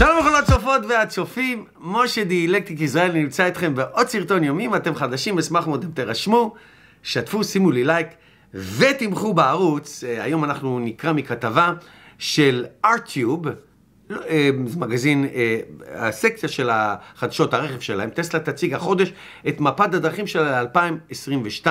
שלום לכל הצופות והצופים, משה דיאלקטיק ישראל נמצא איתכם בעוד סרטון יומי, אם אתם חדשים אשמח מאוד אם תירשמו, שתפו, שימו לי לייק ותמכו בערוץ. אה, היום אנחנו נקרא מכתבה של ארטיוב, לא, אה, מגזין, אה, הסקציה של החדשות הרכב שלהם, טסלה תציג החודש את מפת הדרכים שלה ל-2022.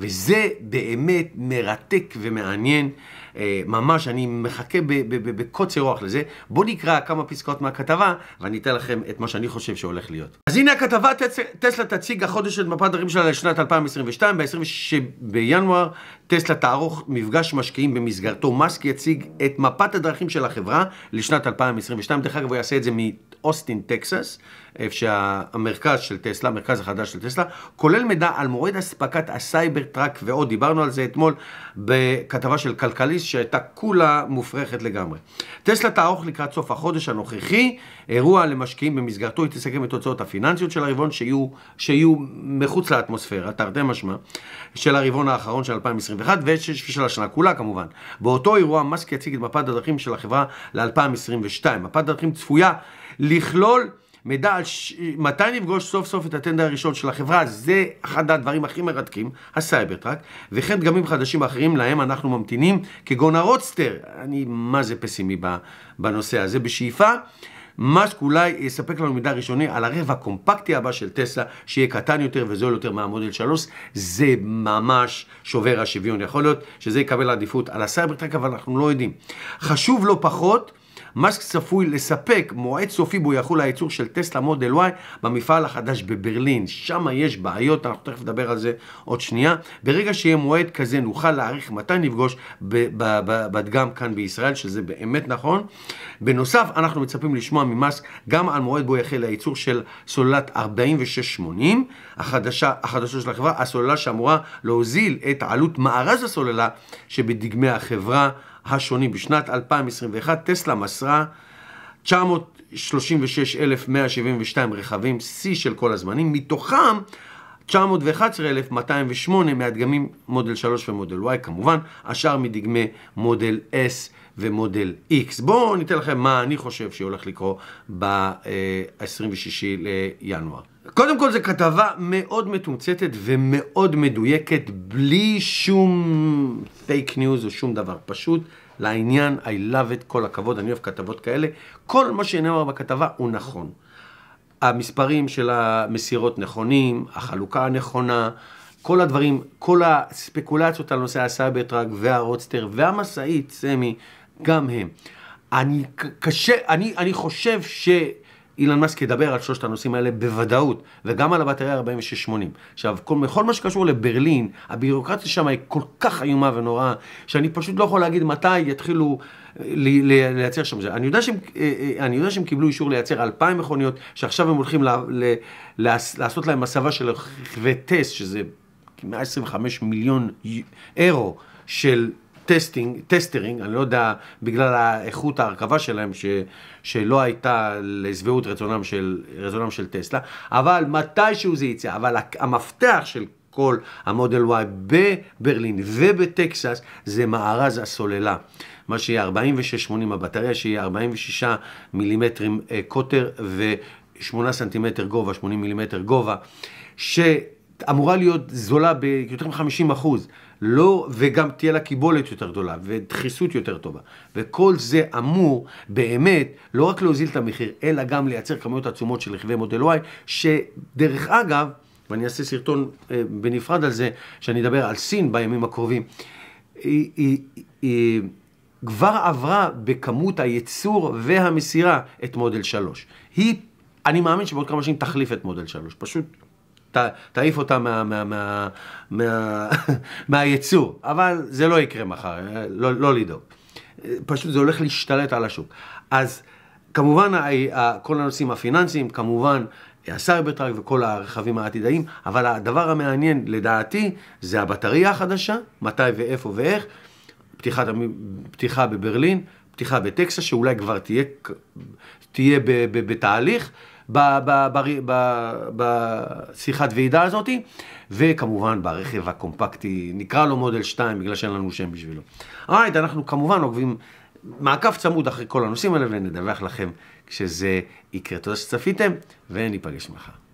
וזה באמת מרתק ומעניין. אה, ממש, אני מחכה בקוצר רוח לזה. בואו נקרא כמה פסקאות מהכתבה, ואני אתן לכם את מה שאני חושב שהולך להיות. אז הנה הכתבה, טסלה תציג החודש את מפת הדרכים שלה לשנת 2022, ב-26 בינואר טסלה תערוך מפגש משקיעים במסגרתו. מאסק יציג את מפת הדרכים של החברה לשנת 2022. דרך אגב, הוא יעשה את זה מאוסטין, טקסס, איפה שהמרכז של טסלה, המרכז החדש של טסלה, כולל מידע על מועד אספקת הסייבר טראק ועוד. דיברנו על זה אתמול בכתבה של כלכליסט שהייתה כולה מופרכת לגמרי. טסלה תערוך לקראת סוף החודש הנוכחי אירוע למשקיעים במסגרתו. היא תסכם את תוצאות הפיננסיות של הרבעון שיהיו, שיהיו מחוץ לאטמוספירה, תרתי משמע, של הרבעון האחרון של 2022. 2021 ושל השנה כולה כמובן. באותו אירוע מאסק יציג את מפת הדרכים של החברה ל-2022. מפת הדרכים צפויה לכלול מידע על ש... מתי נפגוש סוף סוף את הטנדר הראשון של החברה, זה אחד הדברים הכי מרתקים, הסייברטראק, וכן דגמים חדשים אחרים להם אנחנו ממתינים, כגון הרודסטר, אני מה זה פסימי בנושא הזה, בשאיפה מה שאולי יספק לנו מידע ראשוני על הרכב הקומפקטי הבא של טסלה, שיהיה קטן יותר וזול יותר מהמודל 3, זה ממש שובר השוויון. יכול להיות שזה יקבל עדיפות על הסייברטרק, אבל אנחנו לא יודעים. חשוב לא פחות, מאסק צפוי לספק מועד סופי בו יחול הייצור של טסלה מודל Y במפעל החדש בברלין. שם יש בעיות, אנחנו תכף נדבר על זה עוד שנייה. ברגע שיהיה מועד כזה נוכל להעריך מתי נפגוש בדגם כאן בישראל, שזה באמת נכון. בנוסף, אנחנו מצפים לשמוע ממאסק גם על מועד בו יחל הייצור של סוללת 4680, החדשה, החדשה של החברה, הסוללה שאמורה להוזיל את עלות מארז הסוללה שבדגמי החברה. השונים. בשנת 2021 טסלה מסרה 936,172 רכבים, שיא של כל הזמנים, מתוכם 911,208 מהדגמים מודל 3 ומודל Y כמובן, השאר מדגמי מודל S ומודל X. בואו ניתן לכם מה אני חושב שהולך לקרות ב-26 לינואר. קודם כל זו כתבה מאוד מתומצתת ומאוד מדויקת, בלי שום פייק ניוז או שום דבר. פשוט לעניין, I love it, כל הכבוד, אני אוהב כתבות כאלה. כל מה שנאמר בכתבה הוא נכון. המספרים של המסירות נכונים, החלוקה הנכונה, כל הדברים, כל הספקולציות על נושא הסייברטראק והרודסטר והמשאית, סמי, גם הם. אני קשה, אני, אני חושב ש... אילן מאסק ידבר על שלושת הנושאים האלה בוודאות, וגם על הבטריה 4680. עכשיו, כל, כל מה שקשור לברלין, הבירוקרטיה שם היא כל כך איומה ונוראה, שאני פשוט לא יכול להגיד מתי יתחילו אה, לי, לי, לייצר שם זה. אני יודע, שהם, אה, אה, אני יודע שהם קיבלו אישור לייצר 2,000 מכוניות, שעכשיו הם הולכים ל, ל, ל, לעשות להם הסבה של רכבי טסט, שזה 125 מיליון אירו של... טסטינג, טסטרינג, אני לא יודע, בגלל האיכות ההרכבה שלהם, ש, שלא הייתה לשביעות רצונם רצונם של טסלה, אבל מתישהו זה יצא, אבל המפתח של כל המודל Y בברלין ובטקסס זה מארז הסוללה. מה שיהיה 4680 הבטריה, שיהיה 46 מילימטרים אה, קוטר ו-8 סנטימטר גובה, 80 מילימטר גובה, ש... אמורה להיות זולה ביותר מ-50 אחוז. לא, וגם תהיה לה קיבולת יותר גדולה, ודחיסות יותר טובה. וכל זה אמור באמת לא רק להוזיל את המחיר, אלא גם לייצר כמויות עצומות של רכבי מודל Y, שדרך אגב, ואני אעשה סרטון אה, בנפרד על זה, שאני אדבר על סין בימים הקרובים, היא, היא, היא כבר עברה בכמות הייצור והמסירה את מודל 3. היא, אני מאמין שבעוד כמה שנים תחליף את מודל 3, פשוט תעיף אותה מה, מה, מה, מה, מהייצור, אבל זה לא יקרה מחר, אה, לא, לא לדאוג. פשוט זה הולך להשתלט על השוק. אז כמובן כל הנושאים הפיננסיים, כמובן הסייברטראק וכל הרכבים העתידיים, אבל הדבר המעניין לדעתי זה הבטריה החדשה, מתי ואיפה ואיך, פתיחת, פתיחה בברלין, פתיחה בטקסס, שאולי כבר תהיה, תהיה בתהליך. בשיחת ועידה הזאת, וכמובן ברכב הקומפקטי, נקרא לו מודל 2, בגלל שאין לנו שם בשבילו. אייד, אנחנו כמובן עוקבים מעקב צמוד אחרי כל הנושאים האלה, ונדווח לכם כשזה יקרה. תודה שצפיתם, וניפגש מחר.